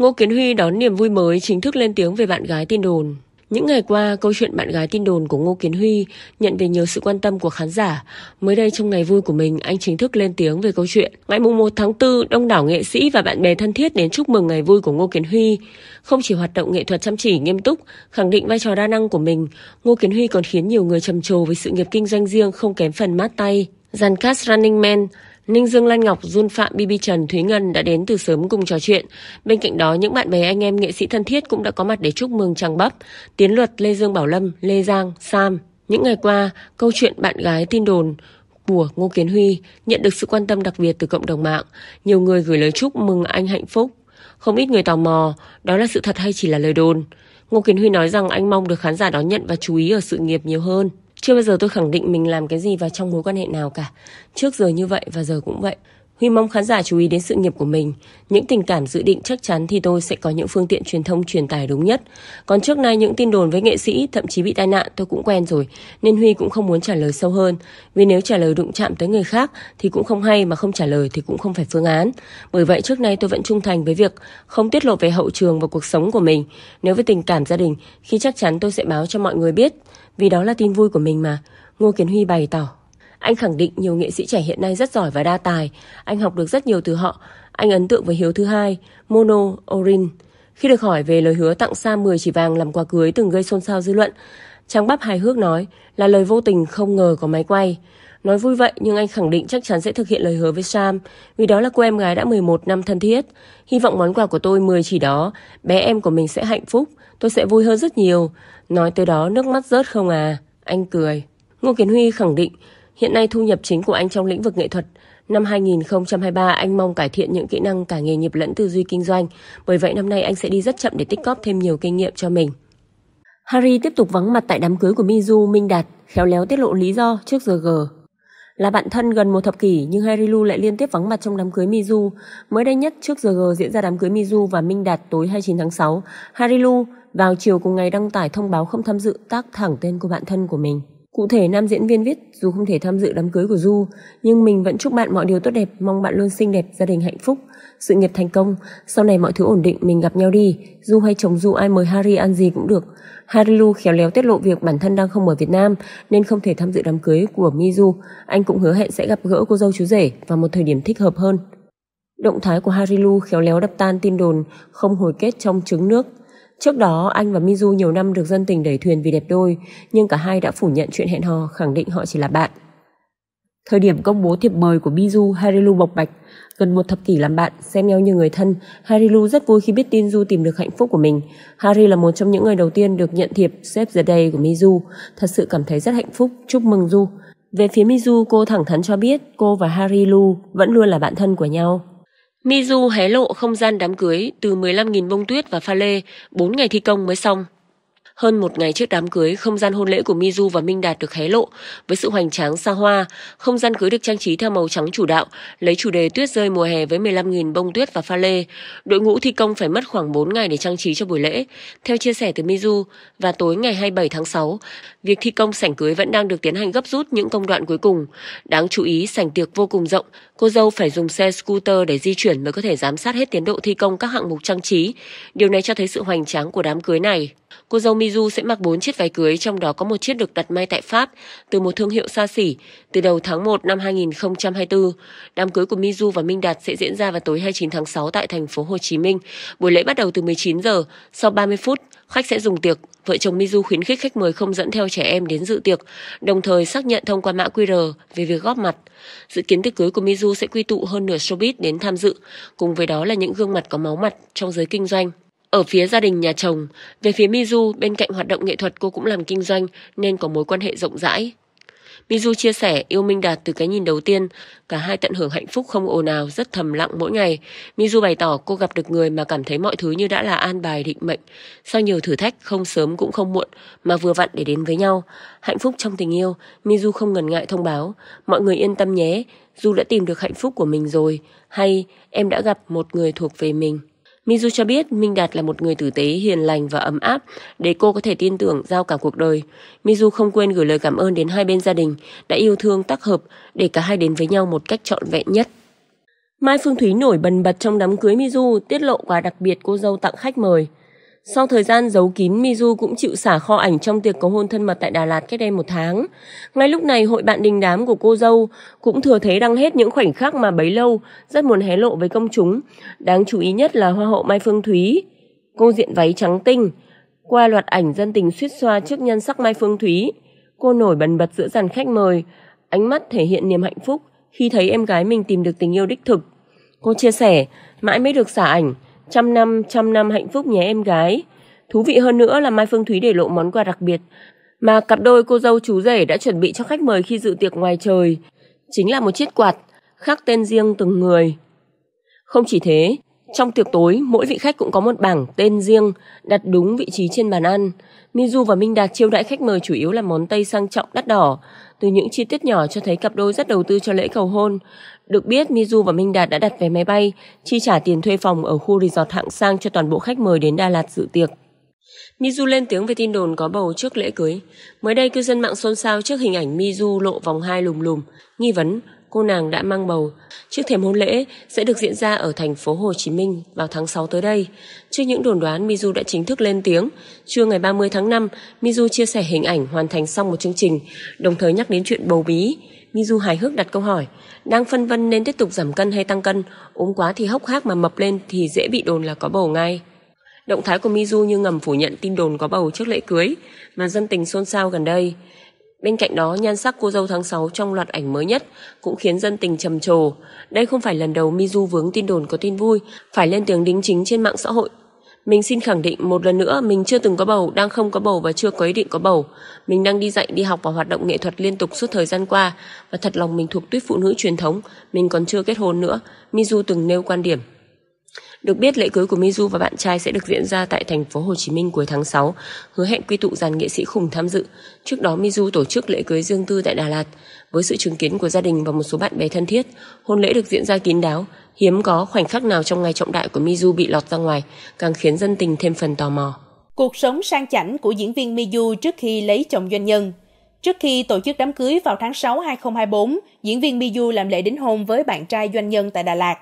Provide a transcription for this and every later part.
Ngô Kiến Huy đón niềm vui mới chính thức lên tiếng về bạn gái tin đồn. Những ngày qua, câu chuyện bạn gái tin đồn của Ngô Kiến Huy nhận về nhiều sự quan tâm của khán giả. Mới đây trong ngày vui của mình, anh chính thức lên tiếng về câu chuyện. Ngày 1 tháng 4, đông đảo nghệ sĩ và bạn bè thân thiết đến chúc mừng ngày vui của Ngô Kiến Huy. Không chỉ hoạt động nghệ thuật chăm chỉ nghiêm túc, khẳng định vai trò đa năng của mình, Ngô Kiến Huy còn khiến nhiều người trầm trồ với sự nghiệp kinh doanh riêng không kém phần mát tay. Giàn cast Running Man Ninh Dương Lan Ngọc, Jun Phạm, Bibi Trần, Thúy Ngân đã đến từ sớm cùng trò chuyện. Bên cạnh đó, những bạn bè anh em nghệ sĩ thân thiết cũng đã có mặt để chúc mừng Trăng Bắp, Tiến Luật, Lê Dương Bảo Lâm, Lê Giang, Sam. Những ngày qua, câu chuyện bạn gái tin đồn của Ngô Kiến Huy nhận được sự quan tâm đặc biệt từ cộng đồng mạng. Nhiều người gửi lời chúc mừng anh hạnh phúc. Không ít người tò mò, đó là sự thật hay chỉ là lời đồn. Ngô Kiến Huy nói rằng anh mong được khán giả đón nhận và chú ý ở sự nghiệp nhiều hơn. Chưa bao giờ tôi khẳng định mình làm cái gì và trong mối quan hệ nào cả. Trước giờ như vậy và giờ cũng vậy. Huy mong khán giả chú ý đến sự nghiệp của mình. Những tình cảm dự định chắc chắn thì tôi sẽ có những phương tiện truyền thông truyền tải đúng nhất. Còn trước nay những tin đồn với nghệ sĩ, thậm chí bị tai nạn tôi cũng quen rồi, nên Huy cũng không muốn trả lời sâu hơn. Vì nếu trả lời đụng chạm tới người khác thì cũng không hay mà không trả lời thì cũng không phải phương án. Bởi vậy trước nay tôi vẫn trung thành với việc không tiết lộ về hậu trường và cuộc sống của mình. Nếu với tình cảm gia đình, khi chắc chắn tôi sẽ báo cho mọi người biết, vì đó là tin vui của mình mà. Ngô Kiến Huy bày tỏ anh khẳng định nhiều nghệ sĩ trẻ hiện nay rất giỏi và đa tài, anh học được rất nhiều từ họ. Anh ấn tượng với Hiếu thứ hai, Mono Orin. Khi được hỏi về lời hứa tặng sam 10 chỉ vàng làm quà cưới từng gây xôn xao dư luận, Trang Bắp hài hước nói là lời vô tình không ngờ có máy quay. Nói vui vậy nhưng anh khẳng định chắc chắn sẽ thực hiện lời hứa với Sam vì đó là cô em gái đã 11 năm thân thiết. Hy vọng món quà của tôi 10 chỉ đó, bé em của mình sẽ hạnh phúc, tôi sẽ vui hơn rất nhiều. Nói tới đó nước mắt rớt không à? Anh cười. Ngô Kiến Huy khẳng định Hiện nay thu nhập chính của anh trong lĩnh vực nghệ thuật. Năm 2023 anh mong cải thiện những kỹ năng cả nghề nghiệp lẫn tư duy kinh doanh. Bởi vậy năm nay anh sẽ đi rất chậm để tích cóp thêm nhiều kinh nghiệm cho mình. Harry tiếp tục vắng mặt tại đám cưới của Mizu Minh Đạt, khéo léo tiết lộ lý do trước giờ G. Là bạn thân gần một thập kỷ nhưng Harry Lu lại liên tiếp vắng mặt trong đám cưới Mizu. Mới đây nhất trước giờ G diễn ra đám cưới Mizu và Minh Đạt tối 29 tháng 6, Harry Lu vào chiều cùng ngày đăng tải thông báo không tham dự tác thẳng tên của bạn thân của mình. Cụ thể nam diễn viên viết dù không thể tham dự đám cưới của Du nhưng mình vẫn chúc bạn mọi điều tốt đẹp mong bạn luôn xinh đẹp, gia đình hạnh phúc, sự nghiệp thành công. Sau này mọi thứ ổn định mình gặp nhau đi. Du hay chồng Du ai mời Harry ăn gì cũng được. Harry Lu khéo léo tiết lộ việc bản thân đang không ở Việt Nam nên không thể tham dự đám cưới của Mizu. Anh cũng hứa hẹn sẽ gặp gỡ cô dâu chú rể vào một thời điểm thích hợp hơn. Động thái của Harry Lu khéo léo đập tan tin đồn không hồi kết trong trứng nước Trước đó, anh và Mizu nhiều năm được dân tình đẩy thuyền vì đẹp đôi, nhưng cả hai đã phủ nhận chuyện hẹn hò, khẳng định họ chỉ là bạn. Thời điểm công bố thiệp mời của Biju, Harilu bộc bạch, gần một thập kỷ làm bạn, xem nhau như người thân, Harilu rất vui khi biết tin Du tìm được hạnh phúc của mình. Harry là một trong những người đầu tiên được nhận thiệp Save the Day của Mizu, thật sự cảm thấy rất hạnh phúc, chúc mừng Du. Về phía Mizu, cô thẳng thắn cho biết cô và Harilu vẫn luôn là bạn thân của nhau. Mizu hé lộ không gian đám cưới từ 15.000 bông tuyết và pha lê, 4 ngày thi công mới xong. Hơn một ngày trước đám cưới, không gian hôn lễ của Mizu và Minh Đạt được hé lộ với sự hoành tráng xa hoa. Không gian cưới được trang trí theo màu trắng chủ đạo, lấy chủ đề tuyết rơi mùa hè với 15.000 bông tuyết và pha lê. Đội ngũ thi công phải mất khoảng 4 ngày để trang trí cho buổi lễ. Theo chia sẻ từ Mizu, và tối ngày 27 tháng 6, việc thi công sảnh cưới vẫn đang được tiến hành gấp rút những công đoạn cuối cùng. Đáng chú ý, sảnh tiệc vô cùng rộng, cô dâu phải dùng xe scooter để di chuyển mới có thể giám sát hết tiến độ thi công các hạng mục trang trí. Điều này cho thấy sự hoành tráng của đám cưới này. Cô dâu Mizu sẽ mặc 4 chiếc váy cưới, trong đó có một chiếc được đặt may tại Pháp từ một thương hiệu xa xỉ từ đầu tháng 1 năm 2024. Đám cưới của Mizu và Minh Đạt sẽ diễn ra vào tối 29 tháng 6 tại thành phố Hồ Chí Minh. Buổi lễ bắt đầu từ 19 giờ, sau 30 phút, khách sẽ dùng tiệc Vợ chồng Mizu khuyến khích khách mời không dẫn theo trẻ em đến dự tiệc, đồng thời xác nhận thông qua mã QR về việc góp mặt. Dự kiến tiệc cưới của Mizu sẽ quy tụ hơn nửa showbiz đến tham dự, cùng với đó là những gương mặt có máu mặt trong giới kinh doanh. Ở phía gia đình nhà chồng, về phía Mizu, bên cạnh hoạt động nghệ thuật cô cũng làm kinh doanh nên có mối quan hệ rộng rãi, Mizu chia sẻ yêu Minh Đạt từ cái nhìn đầu tiên, cả hai tận hưởng hạnh phúc không ồn ào, rất thầm lặng mỗi ngày. Mizu bày tỏ cô gặp được người mà cảm thấy mọi thứ như đã là an bài định mệnh. Sau nhiều thử thách không sớm cũng không muộn mà vừa vặn để đến với nhau. Hạnh phúc trong tình yêu, Mizu không ngần ngại thông báo, mọi người yên tâm nhé, Du đã tìm được hạnh phúc của mình rồi, hay em đã gặp một người thuộc về mình. Mizu cho biết Minh Đạt là một người tử tế, hiền lành và ấm áp để cô có thể tin tưởng giao cả cuộc đời. Mizu không quên gửi lời cảm ơn đến hai bên gia đình đã yêu thương tác hợp để cả hai đến với nhau một cách trọn vẹn nhất. Mai Phương Thúy nổi bần bật trong đám cưới Mizu, tiết lộ quà đặc biệt cô dâu tặng khách mời. Sau thời gian giấu kín, Mizu cũng chịu xả kho ảnh trong tiệc có hôn thân mật tại Đà Lạt cách đây một tháng. Ngay lúc này, hội bạn đình đám của cô dâu cũng thừa thấy đăng hết những khoảnh khắc mà bấy lâu rất muốn hé lộ với công chúng. Đáng chú ý nhất là Hoa hậu Mai Phương Thúy. Cô diện váy trắng tinh, qua loạt ảnh dân tình suýt xoa trước nhân sắc Mai Phương Thúy. Cô nổi bần bật giữa dàn khách mời, ánh mắt thể hiện niềm hạnh phúc khi thấy em gái mình tìm được tình yêu đích thực. Cô chia sẻ, mãi mới được xả ảnh, Trăm năm, trăm năm hạnh phúc nhé em gái. Thú vị hơn nữa là Mai Phương Thúy để lộ món quà đặc biệt mà cặp đôi cô dâu chú rể đã chuẩn bị cho khách mời khi dự tiệc ngoài trời. Chính là một chiếc quạt, khắc tên riêng từng người. Không chỉ thế, trong tiệc tối, mỗi vị khách cũng có một bảng tên riêng, đặt đúng vị trí trên bàn ăn. Mizu và Minh Đạt chiêu đãi khách mời chủ yếu là món Tây sang trọng đắt đỏ. Từ những chi tiết nhỏ cho thấy cặp đôi rất đầu tư cho lễ cầu hôn. Được biết, Mizu và Minh Đạt đã đặt vé máy bay, chi trả tiền thuê phòng ở khu resort hạng sang cho toàn bộ khách mời đến Đà Lạt dự tiệc. Mizu lên tiếng về tin đồn có bầu trước lễ cưới. Mới đây, cư dân mạng xôn xao trước hình ảnh Mizu lộ vòng hai lùm lùm, nghi vấn cô nàng đã mang bầu. Trước thềm hôn lễ sẽ được diễn ra ở thành phố Hồ Chí Minh vào tháng 6 tới đây. Trước những đồn đoán, Mizu đã chính thức lên tiếng. Trưa ngày 30 tháng 5, Mizu chia sẻ hình ảnh hoàn thành xong một chương trình, đồng thời nhắc đến chuyện bầu bí. Mizu hài hước đặt câu hỏi, đang phân vân nên tiếp tục giảm cân hay tăng cân, ốm quá thì hốc hác mà mập lên thì dễ bị đồn là có bầu ngay. Động thái của Mizu như ngầm phủ nhận tin đồn có bầu trước lễ cưới mà dân tình xôn xao gần đây. Bên cạnh đó, nhan sắc cô dâu tháng 6 trong loạt ảnh mới nhất cũng khiến dân tình trầm trồ. Đây không phải lần đầu Mizu vướng tin đồn có tin vui, phải lên tiếng đính chính trên mạng xã hội mình xin khẳng định một lần nữa mình chưa từng có bầu, đang không có bầu và chưa có ý định có bầu. Mình đang đi dạy, đi học và hoạt động nghệ thuật liên tục suốt thời gian qua và thật lòng mình thuộc tuyết phụ nữ truyền thống, mình còn chưa kết hôn nữa, Mizu từng nêu quan điểm. Được biết lễ cưới của Mizu và bạn trai sẽ được diễn ra tại thành phố Hồ Chí Minh cuối tháng 6, hứa hẹn quy tụ dàn nghệ sĩ khủng tham dự. Trước đó Mizu tổ chức lễ cưới riêng tư tại Đà Lạt. Với sự chứng kiến của gia đình và một số bạn bè thân thiết, hôn lễ được diễn ra kín đáo, hiếm có khoảnh khắc nào trong ngày trọng đại của Mizu bị lọt ra ngoài, càng khiến dân tình thêm phần tò mò. Cuộc sống sang chảnh của diễn viên Mizu trước khi lấy chồng doanh nhân Trước khi tổ chức đám cưới vào tháng 6 2024, diễn viên Mizu làm lễ đính hôn với bạn trai doanh nhân tại Đà Lạt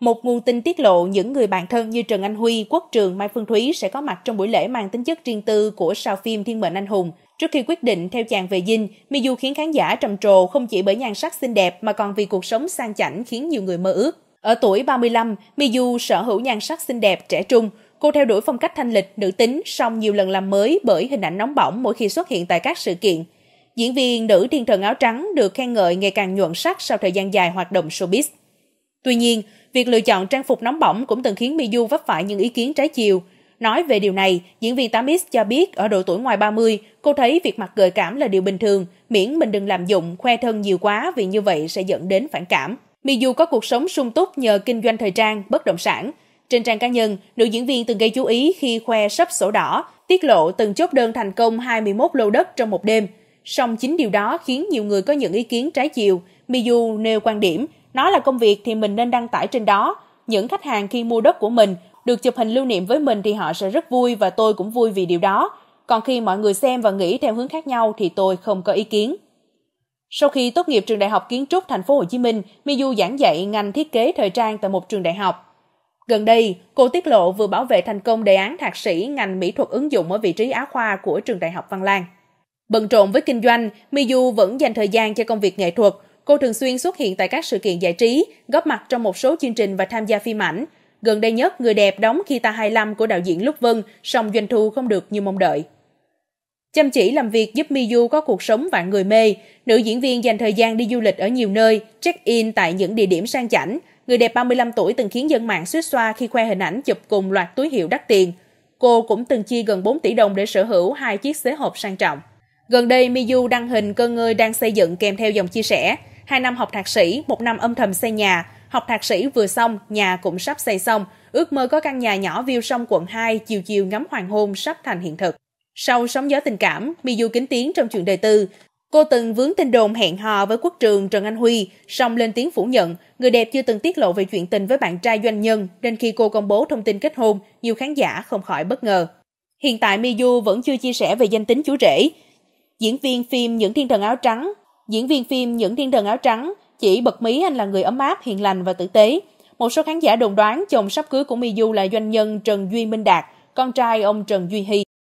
một nguồn tin tiết lộ những người bạn thân như Trần Anh Huy, Quốc Trường, Mai Phương Thúy sẽ có mặt trong buổi lễ mang tính chất riêng tư của sao phim Thiên mệnh anh hùng. Trước khi quyết định theo chàng về dinh, Miu khiến khán giả trầm trồ không chỉ bởi nhan sắc xinh đẹp mà còn vì cuộc sống sang chảnh khiến nhiều người mơ ước. Ở tuổi 35, Miu sở hữu nhan sắc xinh đẹp trẻ trung. Cô theo đuổi phong cách thanh lịch, nữ tính, song nhiều lần làm mới bởi hình ảnh nóng bỏng mỗi khi xuất hiện tại các sự kiện. Diễn viên nữ thiên thần áo trắng được khen ngợi ngày càng nhuận sắc sau thời gian dài hoạt động showbiz. Tuy nhiên, Việc lựa chọn trang phục nóng bỏng cũng từng khiến Miu vấp phải những ý kiến trái chiều. Nói về điều này, diễn viên 8X cho biết ở độ tuổi ngoài 30, cô thấy việc mặc gợi cảm là điều bình thường, miễn mình đừng làm dụng, khoe thân nhiều quá vì như vậy sẽ dẫn đến phản cảm. Miu có cuộc sống sung túc nhờ kinh doanh thời trang, bất động sản. Trên trang cá nhân, nữ diễn viên từng gây chú ý khi khoe sắp sổ đỏ, tiết lộ từng chốt đơn thành công 21 lô đất trong một đêm. Song chính điều đó khiến nhiều người có những ý kiến trái chiều. Miu nêu quan điểm nó là công việc thì mình nên đăng tải trên đó. Những khách hàng khi mua đất của mình được chụp hình lưu niệm với mình thì họ sẽ rất vui và tôi cũng vui vì điều đó. Còn khi mọi người xem và nghĩ theo hướng khác nhau thì tôi không có ý kiến. Sau khi tốt nghiệp trường đại học kiến trúc thành phố Hồ Chí Minh, miu giảng dạy ngành thiết kế thời trang tại một trường đại học. Gần đây, cô tiết lộ vừa bảo vệ thành công đề án thạc sĩ ngành mỹ thuật ứng dụng ở vị trí á khoa của trường đại học Văn Lang. Bận rộn với kinh doanh, miu vẫn dành thời gian cho công việc nghệ thuật, Cô thường xuyên xuất hiện tại các sự kiện giải trí, góp mặt trong một số chương trình và tham gia phim ảnh. Gần đây nhất, Người đẹp đóng khi ta 25 của đạo diễn Lúc Vân, song doanh thu không được như mong đợi. Chăm chỉ làm việc giúp Miyu có cuộc sống vạn người mê, nữ diễn viên dành thời gian đi du lịch ở nhiều nơi, check-in tại những địa điểm sang chảnh. Người đẹp 35 tuổi từng khiến dân mạng suýt xoa khi khoe hình ảnh chụp cùng loạt túi hiệu đắt tiền. Cô cũng từng chi gần 4 tỷ đồng để sở hữu hai chiếc xế hộp sang trọng. Gần đây, Miyu đăng hình cơ ngơi đang xây dựng kèm theo dòng chia sẻ – 2 năm học thạc sĩ, 1 năm âm thầm xây nhà. Học thạc sĩ vừa xong, nhà cũng sắp xây xong. Ước mơ có căn nhà nhỏ view sông quận 2, chiều chiều ngắm hoàng hôn sắp thành hiện thực. Sau sóng gió tình cảm, Miu kính tiếng trong chuyện đời tư. Cô từng vướng tin đồn hẹn hò với quốc trường Trần Anh Huy, song lên tiếng phủ nhận, người đẹp chưa từng tiết lộ về chuyện tình với bạn trai doanh nhân, nên khi cô công bố thông tin kết hôn, nhiều khán giả không khỏi bất ngờ. Hiện tại Miu vẫn chưa chia sẻ về danh tính chú rể. Diễn viên phim Những Thiên Thần Áo Trắng Diễn viên phim Những Thiên Thần Áo Trắng chỉ bật mí anh là người ấm áp, hiền lành và tử tế. Một số khán giả đồn đoán chồng sắp cưới của Miu là doanh nhân Trần Duy Minh Đạt, con trai ông Trần Duy Hy.